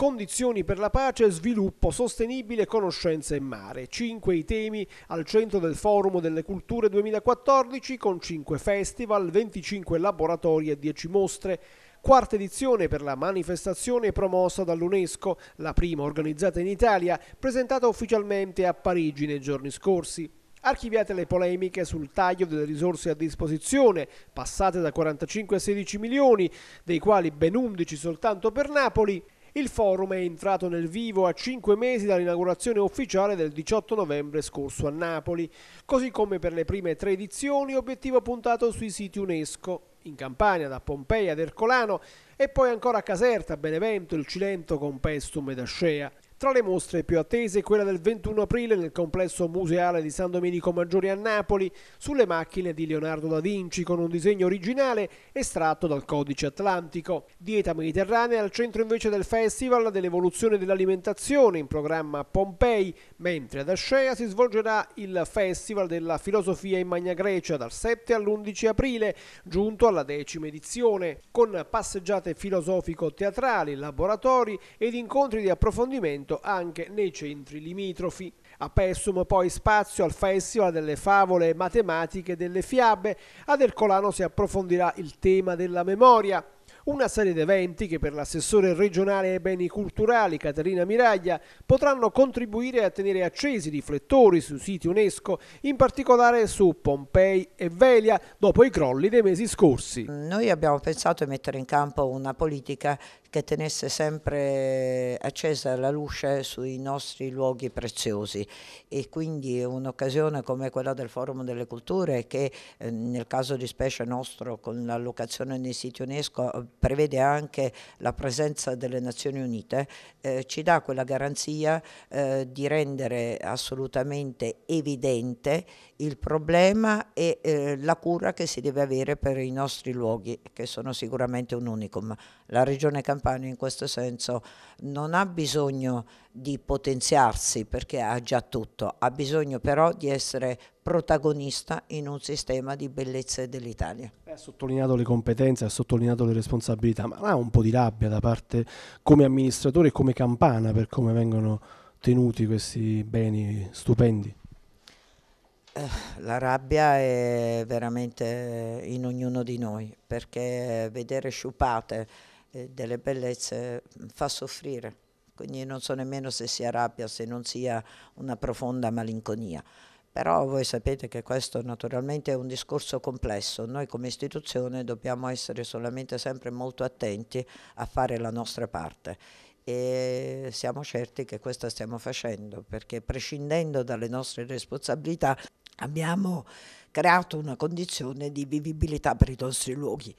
Condizioni per la pace, sviluppo sostenibile, conoscenza e mare. Cinque i temi al centro del Forum delle Culture 2014 con 5 festival, 25 laboratori e 10 mostre. Quarta edizione per la manifestazione promossa dall'UNESCO, la prima organizzata in Italia, presentata ufficialmente a Parigi nei giorni scorsi. Archiviate le polemiche sul taglio delle risorse a disposizione, passate da 45 a 16 milioni, dei quali ben 11 soltanto per Napoli, il forum è entrato nel vivo a cinque mesi dall'inaugurazione ufficiale del 18 novembre scorso a Napoli, così come per le prime tre edizioni obiettivo puntato sui siti UNESCO, in Campania, da Pompei ad Ercolano e poi ancora a Caserta, Benevento, il Cilento con Pestum ed Ascea. Tra le mostre più attese quella del 21 aprile nel complesso museale di San Domenico Maggiore a Napoli sulle macchine di Leonardo da Vinci con un disegno originale estratto dal codice atlantico. Dieta mediterranea al centro invece del festival dell'evoluzione dell'alimentazione in programma Pompei, mentre ad Ascea si svolgerà il festival della filosofia in Magna Grecia dal 7 all'11 aprile, giunto alla decima edizione, con passeggiate filosofico-teatrali, laboratori ed incontri di approfondimento appuntamento anche nei centri limitrofi. A Pessum poi spazio al Festival delle favole matematiche delle fiabe. Ad Ercolano si approfondirà il tema della memoria. Una serie di eventi che per l'assessore regionale ai beni culturali Caterina Miraglia potranno contribuire a tenere accesi i riflettori sui siti UNESCO, in particolare su Pompei e Velia dopo i crolli dei mesi scorsi. Noi abbiamo pensato di mettere in campo una politica che tenesse sempre accesa la luce sui nostri luoghi preziosi e quindi un'occasione come quella del Forum delle Culture che eh, nel caso di specie nostro con l'allocazione nei siti UNESCO prevede anche la presenza delle Nazioni Unite, eh, ci dà quella garanzia eh, di rendere assolutamente evidente il problema e eh, la cura che si deve avere per i nostri luoghi, che sono sicuramente un unicum. La Regione Campania in questo senso non ha bisogno di potenziarsi perché ha già tutto, ha bisogno però di essere protagonista in un sistema di bellezze dell'Italia. Ha sottolineato le competenze, ha sottolineato le responsabilità, ma ha un po' di rabbia da parte come amministratore e come campana per come vengono tenuti questi beni stupendi? Eh, la rabbia è veramente in ognuno di noi, perché vedere sciupate eh, delle bellezze mm, fa soffrire, quindi non so nemmeno se sia rabbia, se non sia una profonda malinconia. Però voi sapete che questo naturalmente è un discorso complesso, noi come istituzione dobbiamo essere solamente sempre molto attenti a fare la nostra parte e siamo certi che questo stiamo facendo perché prescindendo dalle nostre responsabilità abbiamo creato una condizione di vivibilità per i nostri luoghi.